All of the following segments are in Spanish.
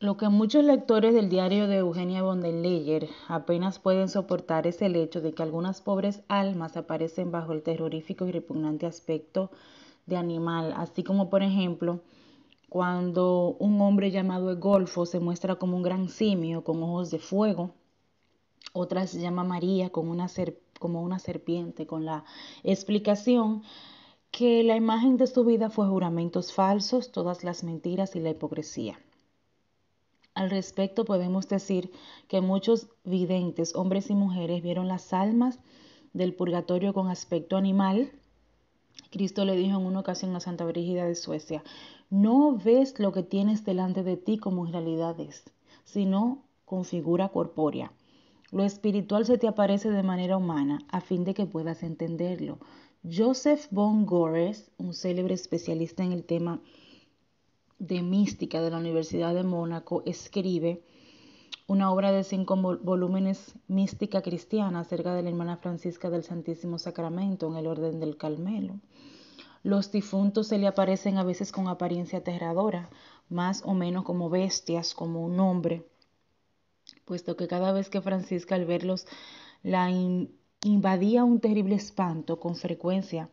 Lo que muchos lectores del diario de Eugenia von der Leyer apenas pueden soportar es el hecho de que algunas pobres almas aparecen bajo el terrorífico y repugnante aspecto de animal, así como por ejemplo cuando un hombre llamado golfo se muestra como un gran simio con ojos de fuego, otra se llama María como una serpiente, con la explicación que la imagen de su vida fue juramentos falsos, todas las mentiras y la hipocresía. Al respecto podemos decir que muchos videntes, hombres y mujeres, vieron las almas del purgatorio con aspecto animal. Cristo le dijo en una ocasión a Santa Brígida de Suecia, no ves lo que tienes delante de ti como en realidad es, sino con figura corpórea. Lo espiritual se te aparece de manera humana a fin de que puedas entenderlo. Joseph von Gores, un célebre especialista en el tema, de mística de la Universidad de Mónaco, escribe una obra de cinco volúmenes mística cristiana acerca de la hermana Francisca del Santísimo Sacramento en el orden del Carmelo. Los difuntos se le aparecen a veces con apariencia aterradora, más o menos como bestias, como un hombre, puesto que cada vez que Francisca al verlos la invadía un terrible espanto, con frecuencia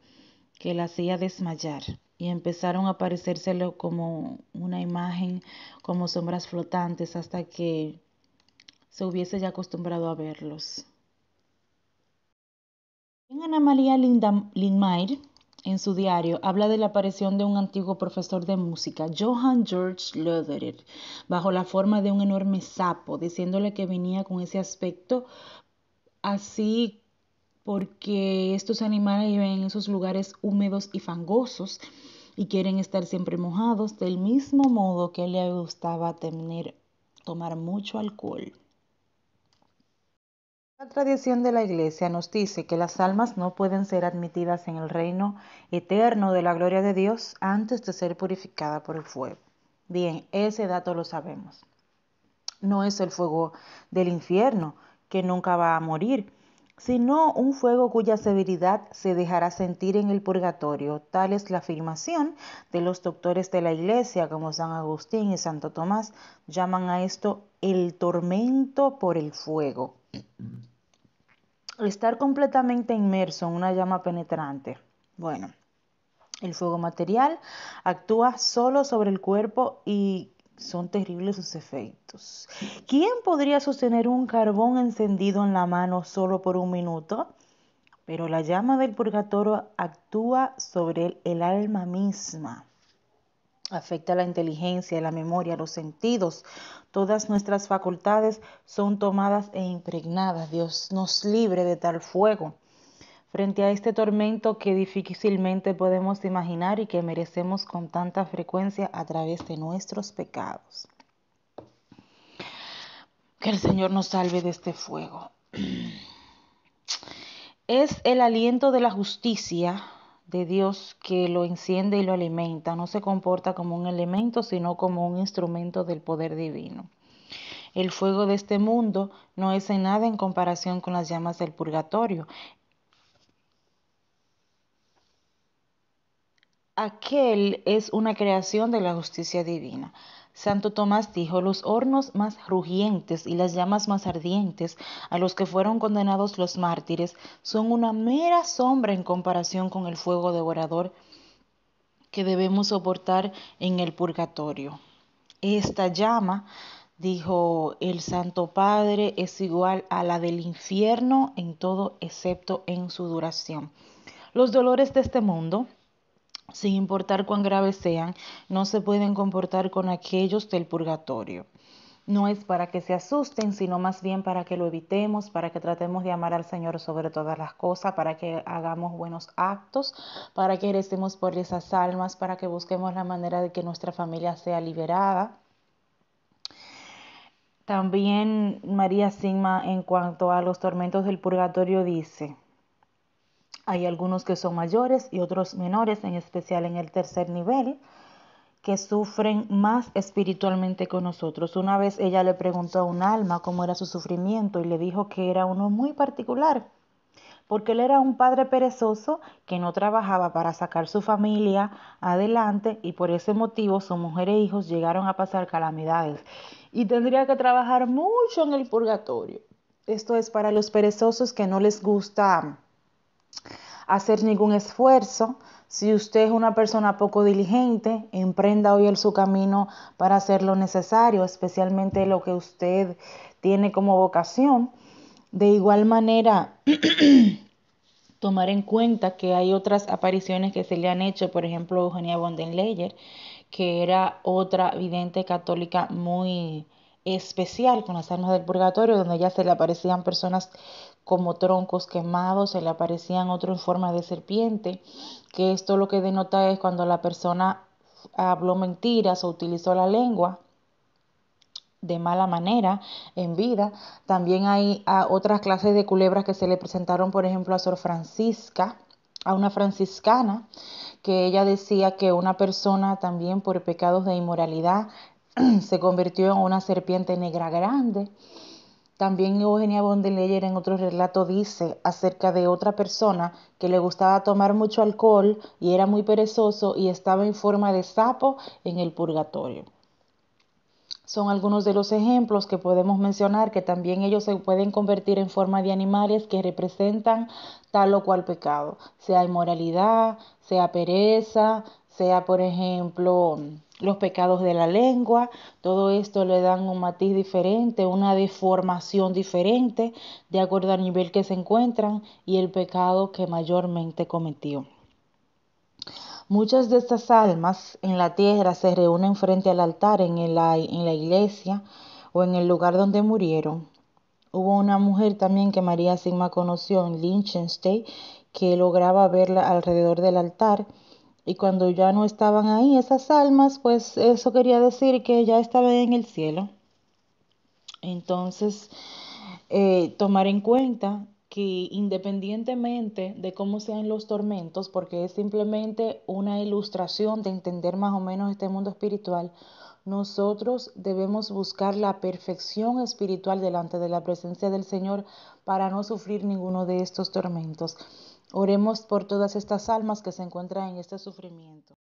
que la hacía desmayar y empezaron a aparecérselo como una imagen, como sombras flotantes, hasta que se hubiese ya acostumbrado a verlos. En Ana María en su diario, habla de la aparición de un antiguo profesor de música, Johann George Löderer, bajo la forma de un enorme sapo, diciéndole que venía con ese aspecto así porque estos animales viven en esos lugares húmedos y fangosos y quieren estar siempre mojados, del mismo modo que le gustaba tener, tomar mucho alcohol. La tradición de la Iglesia nos dice que las almas no pueden ser admitidas en el reino eterno de la gloria de Dios antes de ser purificada por el fuego. Bien, ese dato lo sabemos. No es el fuego del infierno que nunca va a morir, sino un fuego cuya severidad se dejará sentir en el purgatorio. Tal es la afirmación de los doctores de la Iglesia, como San Agustín y Santo Tomás, llaman a esto el tormento por el fuego. Estar completamente inmerso en una llama penetrante. Bueno, el fuego material actúa solo sobre el cuerpo y son terribles sus efectos. ¿Quién podría sostener un carbón encendido en la mano solo por un minuto? Pero la llama del purgatorio actúa sobre el, alma misma. Afecta la inteligencia, la memoria, los sentidos. Todas nuestras facultades son tomadas e impregnadas. Dios nos libre de tal fuego frente a este tormento que difícilmente podemos imaginar y que merecemos con tanta frecuencia a través de nuestros pecados. Que el Señor nos salve de este fuego. Es el aliento de la justicia de Dios que lo enciende y lo alimenta. No se comporta como un elemento, sino como un instrumento del poder divino. El fuego de este mundo no es en nada en comparación con las llamas del purgatorio. aquel es una creación de la justicia divina. Santo Tomás dijo, los hornos más rugientes y las llamas más ardientes a los que fueron condenados los mártires son una mera sombra en comparación con el fuego devorador que debemos soportar en el purgatorio. Esta llama, dijo el Santo Padre, es igual a la del infierno en todo excepto en su duración. Los dolores de este mundo sin importar cuán graves sean, no se pueden comportar con aquellos del purgatorio. No es para que se asusten, sino más bien para que lo evitemos, para que tratemos de amar al Señor sobre todas las cosas, para que hagamos buenos actos, para que recemos por esas almas, para que busquemos la manera de que nuestra familia sea liberada. También María Sigma, en cuanto a los tormentos del purgatorio, dice, hay algunos que son mayores y otros menores, en especial en el tercer nivel, que sufren más espiritualmente con nosotros. Una vez ella le preguntó a un alma cómo era su sufrimiento y le dijo que era uno muy particular, porque él era un padre perezoso que no trabajaba para sacar su familia adelante y por ese motivo su mujer e hijos llegaron a pasar calamidades y tendría que trabajar mucho en el purgatorio. Esto es para los perezosos que no les gusta hacer ningún esfuerzo. Si usted es una persona poco diligente, emprenda hoy el su camino para hacer lo necesario, especialmente lo que usted tiene como vocación. De igual manera, tomar en cuenta que hay otras apariciones que se le han hecho, por ejemplo, Eugenia Leyer, que era otra vidente católica muy especial con las armas del purgatorio, donde ya se le aparecían personas como troncos quemados, se le aparecían otros en forma de serpiente, que esto lo que denota es cuando la persona habló mentiras o utilizó la lengua de mala manera en vida. También hay ah, otras clases de culebras que se le presentaron, por ejemplo, a Sor Francisca, a una franciscana, que ella decía que una persona también por pecados de inmoralidad se convirtió en una serpiente negra grande. También Eugenia Leyen en otro relato dice acerca de otra persona que le gustaba tomar mucho alcohol y era muy perezoso y estaba en forma de sapo en el purgatorio. Son algunos de los ejemplos que podemos mencionar que también ellos se pueden convertir en forma de animales que representan tal o cual pecado, sea inmoralidad, sea pereza, sea por ejemplo los pecados de la lengua, todo esto le dan un matiz diferente, una deformación diferente de acuerdo al nivel que se encuentran y el pecado que mayormente cometió. Muchas de estas almas en la tierra se reúnen frente al altar en la, iglesia o en el lugar donde murieron. Hubo una mujer también que María Sigma conoció en Lichtenstein que lograba verla alrededor del altar y cuando ya no estaban ahí esas almas, pues eso quería decir que ya estaban en el cielo. Entonces, eh, tomar en cuenta que independientemente de cómo sean los tormentos, porque es simplemente una ilustración de entender más o menos este mundo espiritual, nosotros debemos buscar la perfección espiritual delante de la presencia del Señor para no sufrir ninguno de estos tormentos. Oremos por todas estas almas que se encuentran en este sufrimiento.